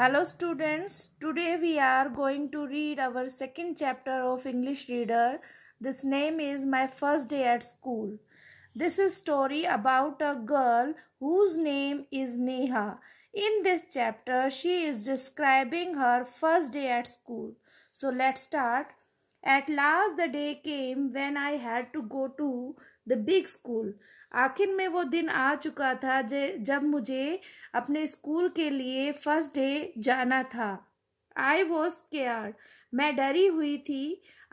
Hello students, today we are going to read our second chapter of English Reader. This name is My First Day at School. This is story about a girl whose name is Neha. In this chapter, she is describing her first day at school. So let's start. At last the day came when I had to go to the big school. आखिर में वो दिन आ चुका था जब मुझे अपने school के लिए फर्स्ट डे जाना था आई वॉज केयर मैं डरी हुई थी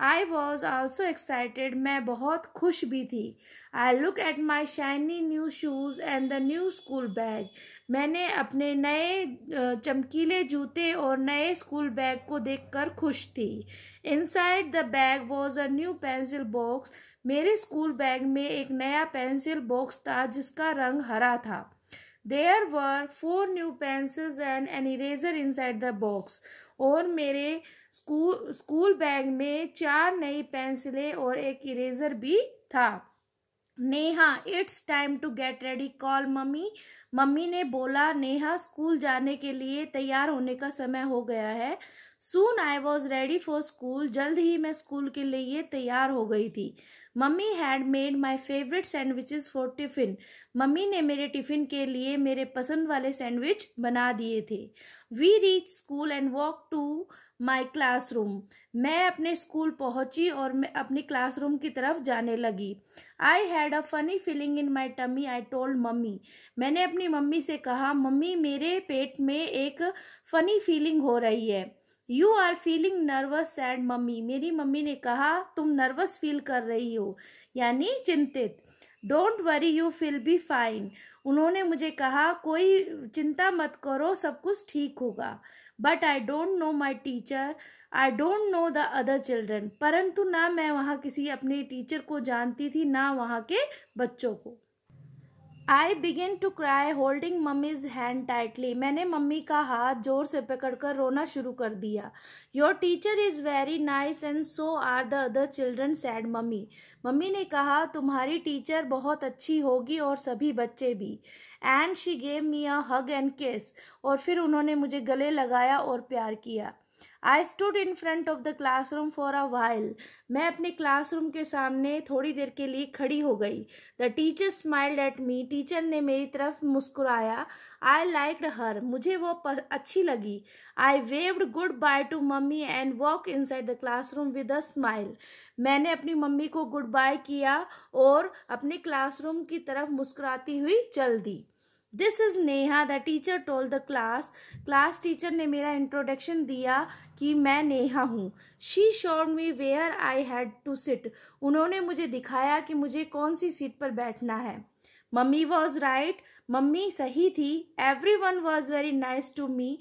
आई वॉज ऑल्सो एक्साइटेड मैं बहुत खुश भी थी I look at my shiny new shoes and the new school bag मैंने अपने नए चमकीले जूते और नए स्कूल बैग को देखकर खुश थी inside the bag was a new pencil box मेरे स्कूल बैग में एक नया पेंसिल बॉक्स था जिसका रंग हरा था there were four new pencils and an eraser inside the box और मेरे स्कूल स्कूल बैग में चार नई पेंसिलें और एक इरेजर भी था Neha it's time to get ready call mummy mummy ने बोला नेहा स्कूल जाने के लिए तैयार होने का समय हो गया है soon I was ready for school जल्द ही मैं स्कूल के लिए तैयार हो गई थी mummy had made my favourite sandwiches for tiffin mummy ने मेरे टिफ़िन के लिए मेरे पसंद वाले सैंडविच बना दिए थे we reach school and walk to my room मैं अपने स्कूल पहुंची और मैं अपनी क्लासरूम की तरफ जाने लगी I had a funny feeling in my tummy I told mummy मैंने अपनी मम्मी से कहा मम्मी मेरे पेट में एक फ़नी फीलिंग हो रही है you are feeling nervous and mummy मेरी मम्मी ने कहा तुम नर्वस फील कर रही हो यानी चिंतित don't worry you feel be fine उन्होंने मुझे कहा कोई चिंता मत करो सब कुछ ठीक होगा but I don't know my teacher I don't know the other children परंतु ना मैं वहाँ किसी अपने टीचर को जानती थी ना वहाँ के बच्चों को I begin to cry holding mummy's hand tightly मैंने मम्मी का हाथ जोर से पकड़कर रोना शुरू कर दिया your teacher is very nice and so are the other children said mummy mummy ने कहा तुम्हारी टीचर बहुत अच्छी होगी और सभी बच्चे भी and she gave me a hug and kiss और फिर उन्होंने मुझे गले लगाया और प्यार किया I stood in front of the classroom for a while मैं अपने क्लासरूम के सामने थोड़ी देर के लिए खड़ी हो गई the teacher smiled at me teacher ने मेरी तरफ मुस्कुराया आई लाइक हर मुझे वो अच्छी लगी I waved goodbye to mummy and walk inside the classroom with a smile मैंने अपनी मम्मी को गुड बाय किया और अपने क्लासरूम की तरफ मुस्कुराती हुई चल दी this is Neha the teacher told the class class teacher ने मेरा इंट्रोडक्शन दिया कि मैं नेहा हूँ she showed me where I had to sit उन्होंने मुझे दिखाया कि मुझे कौन सी सीट पर बैठना है मम्मी वॉज राइट मम्मी सही थी everyone was very nice to me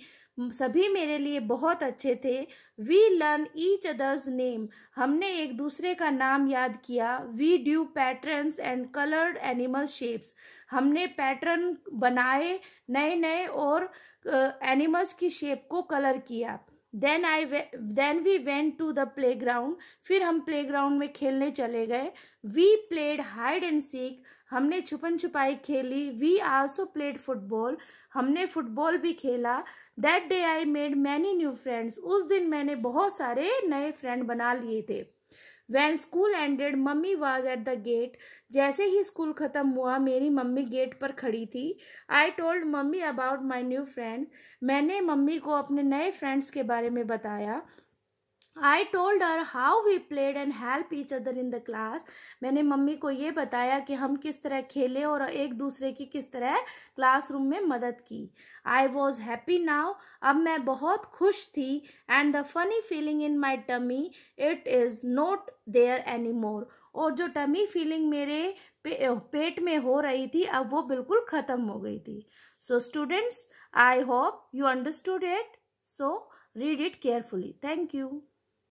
सभी मेरे लिए बहुत अच्छे थे we learn each other's name हमने एक दूसरे का नाम याद किया we drew patterns and coloured animal shapes हमने पैटर्न बनाए नए नए और एनिमल्स की शेप को कलर किया then I then we went to the playground फिर हम प्ले ग्राउंड में खेलने चले गए we played hide and seek हमने छुपन छुपाई खेली वी आल्सो प्लेड फुटबॉल हमने फुटबॉल भी खेला that day I made many new friends उस दिन मैंने बहुत सारे नए फ्रेंड बना लिए थे when school ended mummy was at the gate जैसे ही स्कूल ख़त्म हुआ मेरी मम्मी गेट पर खड़ी थी I told mummy about my new friend मैंने मम्मी को अपने नए फ्रेंड्स के बारे में बताया I told her how we played and help each other in the class मैंने मम्मी को ये बताया कि हम किस तरह खेले और एक दूसरे की किस तरह क्लासरूम में मदद की आई वॉज हैप्पी now. अब मैं बहुत खुश थी and the funny feeling in my tummy it is not there any more और जो टमी फीलिंग मेरे पे, पेट में हो रही थी अब वो बिल्कुल ख़त्म हो गई थी so students I hope you understood it so read it carefully thank you